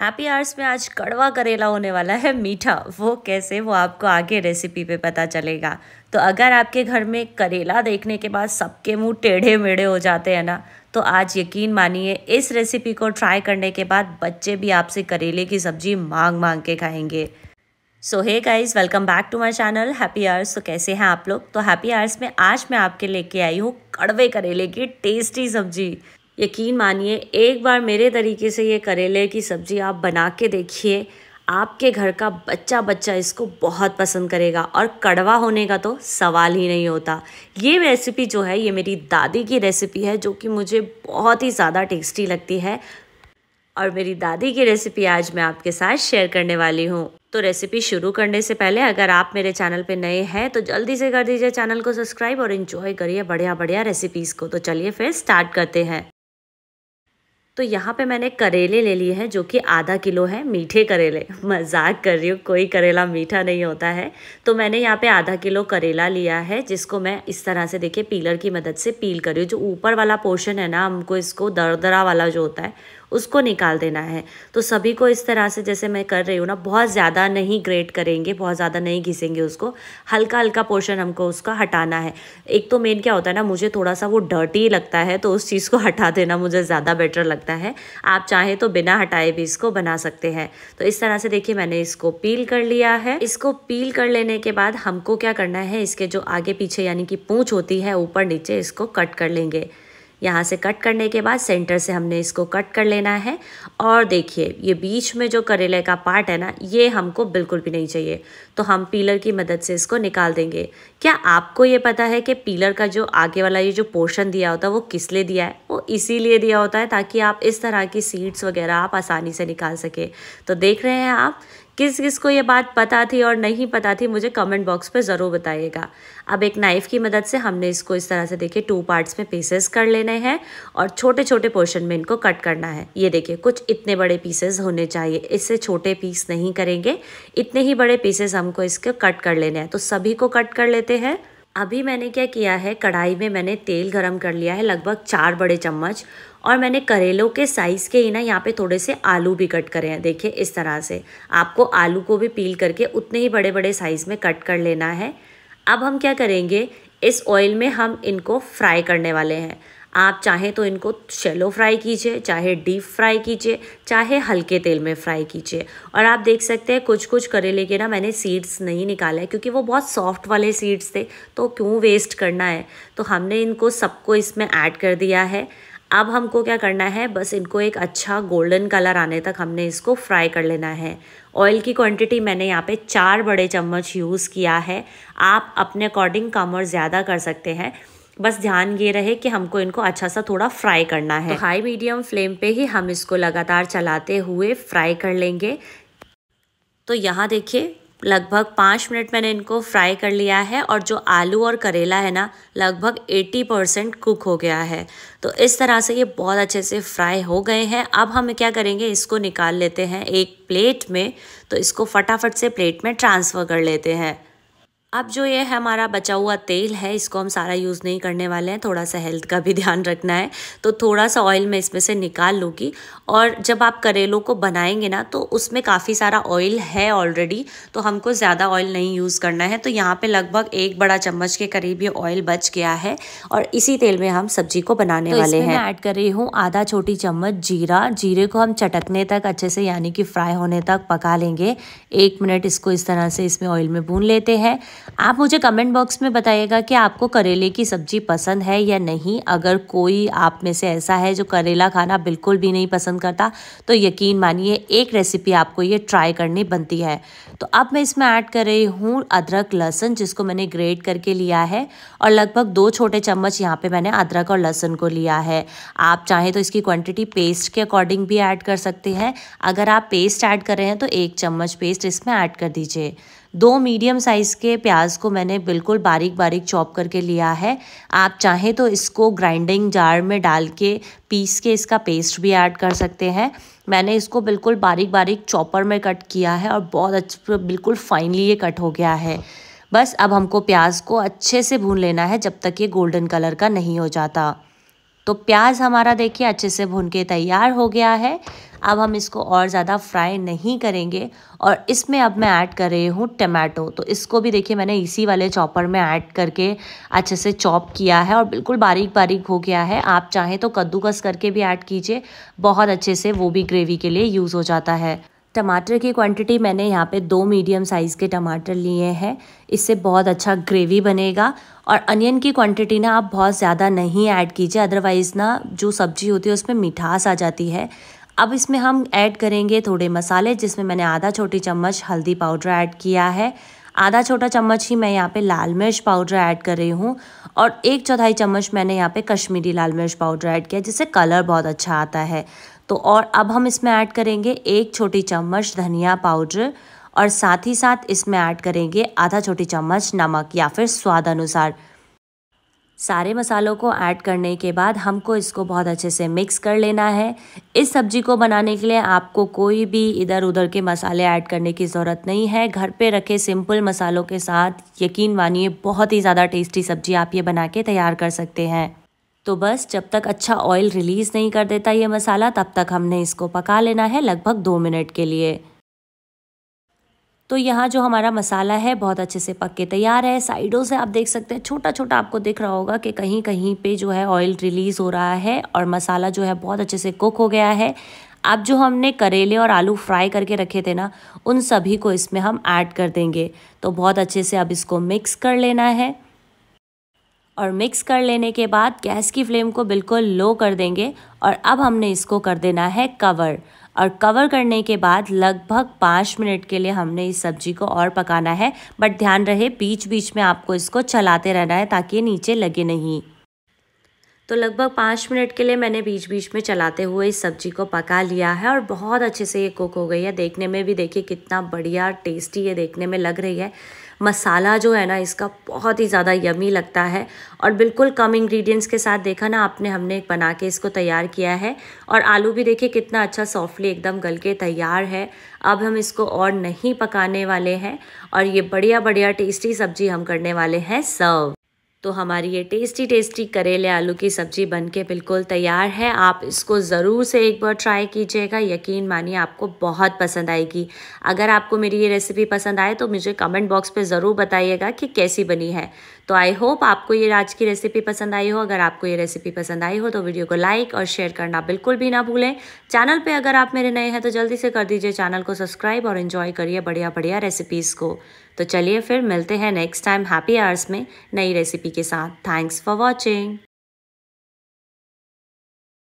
happy hours में आज कड़वा करेला होने वाला है मीठा वो कैसे वो आपको आगे रेसिपी पे पता चलेगा तो अगर आपके घर में करेला देखने के बाद सबके मुंह टेढ़े मेढ़े हो जाते हैं ना तो आज यकीन मानिए इस रेसिपी को ट्राई करने के बाद बच्चे भी आपसे करेले की सब्जी मांग मांग के खाएंगे so hey guys welcome back to my channel happy hours तो कैसे हैं आप लोग तो हैप्पी आर्स में आज मैं आपके लेके आई हूँ कड़वे करेले की टेस्टी सब्जी यकीन मानिए एक बार मेरे तरीके से ये करेले की सब्ज़ी आप बना के देखिए आपके घर का बच्चा बच्चा इसको बहुत पसंद करेगा और कड़वा होने का तो सवाल ही नहीं होता ये रेसिपी जो है ये मेरी दादी की रेसिपी है जो कि मुझे बहुत ही ज़्यादा टेस्टी लगती है और मेरी दादी की रेसिपी आज मैं आपके साथ शेयर करने वाली हूँ तो रेसिपी शुरू करने से पहले अगर आप मेरे चैनल पे नए हैं तो जल्दी से कर दीजिए चैनल को सब्सक्राइब और इन्जॉय करिए बढ़िया बढ़िया रेसिपीज़ को तो चलिए फिर स्टार्ट करते हैं तो यहाँ पे मैंने करेले ले लिए हैं जो कि आधा किलो है मीठे करेले मजाक कर रही हूँ कोई करेला मीठा नहीं होता है तो मैंने यहाँ पे आधा किलो करेला लिया है जिसको मैं इस तरह से देखिए पीलर की मदद से पील कर रही हूँ जो ऊपर वाला पोर्शन है ना हमको इसको दरदरा वाला जो होता है उसको निकाल देना है तो सभी को इस तरह से जैसे मैं कर रही हूँ ना बहुत ज़्यादा नहीं ग्रेट करेंगे बहुत ज़्यादा नहीं घिसेंगे उसको हल्का हल्का पोर्शन हमको उसका हटाना है एक तो मेन क्या होता है ना मुझे थोड़ा सा वो डर्टी लगता है तो उस चीज़ को हटा देना मुझे ज़्यादा बेटर लगता है आप चाहें तो बिना हटाए भी इसको बना सकते हैं तो इस तरह से देखिए मैंने इसको पील कर लिया है इसको पील कर लेने के बाद हमको क्या करना है इसके जो आगे पीछे यानी कि पूँछ होती है ऊपर नीचे इसको कट कर लेंगे यहाँ से कट करने के बाद सेंटर से हमने इसको कट कर लेना है और देखिए ये बीच में जो करेले का पार्ट है ना ये हमको बिल्कुल भी नहीं चाहिए तो हम पीलर की मदद से इसको निकाल देंगे क्या आपको ये पता है कि पीलर का जो आगे वाला ये जो पोर्शन दिया होता है वो किस लिए दिया है वो इसीलिए दिया होता है ताकि आप इस तरह की सीड्स वगैरह आप आसानी से निकाल सकें तो देख रहे हैं आप किस किस को ये बात पता थी और नहीं पता थी मुझे कमेंट बॉक्स पर ज़रूर बताइएगा अब एक नाइफ़ की मदद से हमने इसको इस तरह से देखिए टू पार्ट्स में पीसेस कर लेने हैं और छोटे छोटे पोर्शन में इनको कट करना है ये देखिए कुछ इतने बड़े पीसेस होने चाहिए इससे छोटे पीस नहीं करेंगे इतने ही बड़े पीसेस हमको इसके कट कर लेने हैं तो सभी को कट कर लेते हैं अभी मैंने क्या किया है कढ़ाई में मैंने तेल गरम कर लिया है लगभग चार बड़े चम्मच और मैंने करेलों के साइज़ के ही ना यहाँ पे थोड़े से आलू भी कट करे हैं देखिए इस तरह से आपको आलू को भी पील करके उतने ही बड़े बड़े साइज़ में कट कर लेना है अब हम क्या करेंगे इस ऑयल में हम इनको फ्राई करने वाले हैं आप चाहें तो इनको शेलो फ्राई कीजिए चाहे डीप फ्राई कीजिए चाहे हल्के तेल में फ्राई कीजिए और आप देख सकते हैं कुछ कुछ करेले के ना मैंने सीड्स नहीं निकाला है क्योंकि वो बहुत सॉफ्ट वाले सीड्स थे तो क्यों वेस्ट करना है तो हमने इनको सबको इसमें ऐड कर दिया है अब हमको क्या करना है बस इनको एक अच्छा गोल्डन कलर आने तक हमने इसको फ्राई कर लेना है ऑयल की क्वांटिटी मैंने यहाँ पे चार बड़े चम्मच यूज़ किया है आप अपने अकॉर्डिंग कम और ज़्यादा कर सकते हैं बस ध्यान ये रहे कि हमको इनको अच्छा सा थोड़ा फ्राई करना है तो हाई मीडियम फ्लेम पे ही हम इसको लगातार चलाते हुए फ्राई कर लेंगे तो यहाँ देखिए लगभग पाँच मिनट मैंने इनको फ्राई कर लिया है और जो आलू और करेला है ना लगभग एट्टी परसेंट कुक हो गया है तो इस तरह से ये बहुत अच्छे से फ्राई हो गए हैं अब हम क्या करेंगे इसको निकाल लेते हैं एक प्लेट में तो इसको फटाफट से प्लेट में ट्रांसफ़र कर लेते हैं अब जो ये हमारा बचा हुआ तेल है इसको हम सारा यूज़ नहीं करने वाले हैं थोड़ा सा हेल्थ का भी ध्यान रखना है तो थोड़ा सा ऑयल मैं इसमें से निकाल लूँगी और जब आप करेलों को बनाएंगे ना तो उसमें काफ़ी सारा ऑयल है ऑलरेडी तो हमको ज़्यादा ऑयल नहीं यूज़ करना है तो यहाँ पे लगभग एक बड़ा चम्मच के करीब ये ऑयल बच गया है और इसी तेल में हम सब्जी को बनाने तो वाले हैं ऐड कर रही हूँ आधा छोटी चम्मच जीरा जीरे को हम चटकने तक अच्छे से यानी कि फ्राई होने तक पका लेंगे एक मिनट इसको इस तरह से इसमें ऑयल में भून लेते हैं आप मुझे कमेंट बॉक्स में बताइएगा कि आपको करेले की सब्ज़ी पसंद है या नहीं अगर कोई आप में से ऐसा है जो करेला खाना बिल्कुल भी नहीं पसंद करता तो यकीन मानिए एक रेसिपी आपको ये ट्राई करनी बनती है तो अब मैं इसमें ऐड कर रही हूँ अदरक लहसुन जिसको मैंने ग्रेट करके लिया है और लगभग दो छोटे चम्मच यहाँ पर मैंने अदरक और लहसुन को लिया है आप चाहें तो इसकी क्वान्टिटी पेस्ट के अकॉर्डिंग भी ऐड कर सकते हैं अगर आप पेस्ट ऐड कर रहे हैं तो एक चम्मच पेस्ट इसमें ऐड कर दीजिए दो मीडियम साइज़ के प्याज को मैंने बिल्कुल बारीक बारीक चॉप करके लिया है आप चाहें तो इसको ग्राइंडिंग जार में डाल के पीस के इसका पेस्ट भी ऐड कर सकते हैं मैंने इसको बिल्कुल बारीक बारीक चॉपर में कट किया है और बहुत अच्छा बिल्कुल फाइनली ये कट हो गया है बस अब हमको प्याज को अच्छे से भून लेना है जब तक ये गोल्डन कलर का नहीं हो जाता तो प्याज हमारा देखिए अच्छे से भून के तैयार हो गया है अब हम इसको और ज़्यादा फ्राई नहीं करेंगे और इसमें अब मैं ऐड कर रही हूँ टमाटो तो इसको भी देखिए मैंने इसी वाले चॉपर में ऐड करके अच्छे से चॉप किया है और बिल्कुल बारीक बारीक हो गया है आप चाहें तो कद्दूकस करके भी ऐड कीजिए बहुत अच्छे से वो भी ग्रेवी के लिए यूज़ हो जाता है टमाटर की क्वांटिटी मैंने यहाँ पे दो मीडियम साइज़ के टमाटर लिए हैं इससे बहुत अच्छा ग्रेवी बनेगा और अनियन की क्वांटिटी ना आप बहुत ज़्यादा नहीं ऐड कीजिए अदरवाइज़ ना जो सब्ज़ी होती है उसमें मिठास आ जाती है अब इसमें हम ऐड करेंगे थोड़े मसाले जिसमें मैंने आधा छोटी चम्मच हल्दी पाउडर ऐड किया है आधा छोटा चम्मच ही मैं यहाँ पे लाल मिर्च पाउडर ऐड कर रही हूँ और एक चौथाई चम्मच मैंने यहाँ पे कश्मीरी लाल मिर्च पाउडर ऐड किया जिससे कलर बहुत अच्छा आता है तो और अब हम इसमें ऐड करेंगे एक छोटी चम्मच धनिया पाउडर और साथ ही साथ इसमें ऐड करेंगे आधा छोटी चम्मच नमक या फिर स्वाद अनुसार सारे मसालों को ऐड करने के बाद हमको इसको बहुत अच्छे से मिक्स कर लेना है इस सब्जी को बनाने के लिए आपको कोई भी इधर उधर के मसाले ऐड करने की ज़रूरत नहीं है घर पे रखे सिंपल मसालों के साथ यकीन मानिए बहुत ही ज़्यादा टेस्टी सब्जी आप ये बना के तैयार कर सकते हैं तो बस जब तक अच्छा ऑयल रिलीज़ नहीं कर देता ये मसाला तब तक हमने इसको पका लेना है लगभग दो मिनट के लिए तो यहाँ जो हमारा मसाला है बहुत अच्छे से पक के तैयार है साइडों से आप देख सकते हैं छोटा छोटा आपको दिख रहा होगा कि कहीं कहीं पे जो है ऑयल रिलीज़ हो रहा है और मसाला जो है बहुत अच्छे से कुक हो गया है अब जो हमने करेले और आलू फ्राई करके रखे थे ना उन सभी को इसमें हम ऐड कर देंगे तो बहुत अच्छे से अब इसको मिक्स कर लेना है और मिक्स कर लेने के बाद गैस की फ्लेम को बिल्कुल लो कर देंगे और अब हमने इसको कर देना है कवर और कवर करने के बाद लगभग पाँच मिनट के लिए हमने इस सब्जी को और पकाना है बट ध्यान रहे बीच बीच में आपको इसको चलाते रहना है ताकि नीचे लगे नहीं तो लगभग पाँच मिनट के लिए मैंने बीच बीच में चलाते हुए इस सब्ज़ी को पका लिया है और बहुत अच्छे से ये कुक हो गई है देखने में भी देखिए कितना बढ़िया टेस्टी ये देखने में लग रही है मसाला जो है ना इसका बहुत ही ज़्यादा यमी लगता है और बिल्कुल कम इंग्रेडिएंट्स के साथ देखा ना आपने हमने बना के इसको तैयार किया है और आलू भी देखिए कितना अच्छा सॉफ्टली एकदम गल के तैयार है अब हम इसको और नहीं पकाने वाले हैं और ये बढ़िया बढ़िया टेस्टी सब्जी हम करने वाले हैं सर्व तो हमारी ये टेस्टी टेस्टी करेले आलू की सब्ज़ी बन के बिल्कुल तैयार है आप इसको ज़रूर से एक बार ट्राई कीजिएगा यकीन मानिए आपको बहुत पसंद आएगी अगर आपको मेरी ये रेसिपी पसंद आए तो मुझे कमेंट बॉक्स पे ज़रूर बताइएगा कि कैसी बनी है तो आई होप आपको ये आज की रेसिपी पसंद आई हो अगर आपको ये रेसिपी पसंद आई हो तो वीडियो को लाइक और शेयर करना बिल्कुल भी ना भूलें चैनल पे अगर आप मेरे नए हैं तो जल्दी से कर दीजिए चैनल को सब्सक्राइब और इन्जॉय करिए बढ़िया बढ़िया रेसिपीज़ को तो चलिए फिर मिलते हैं नेक्स्ट टाइम हैप्पी आवर्स में नई रेसिपी के साथ थैंक्स फॉर वॉचिंग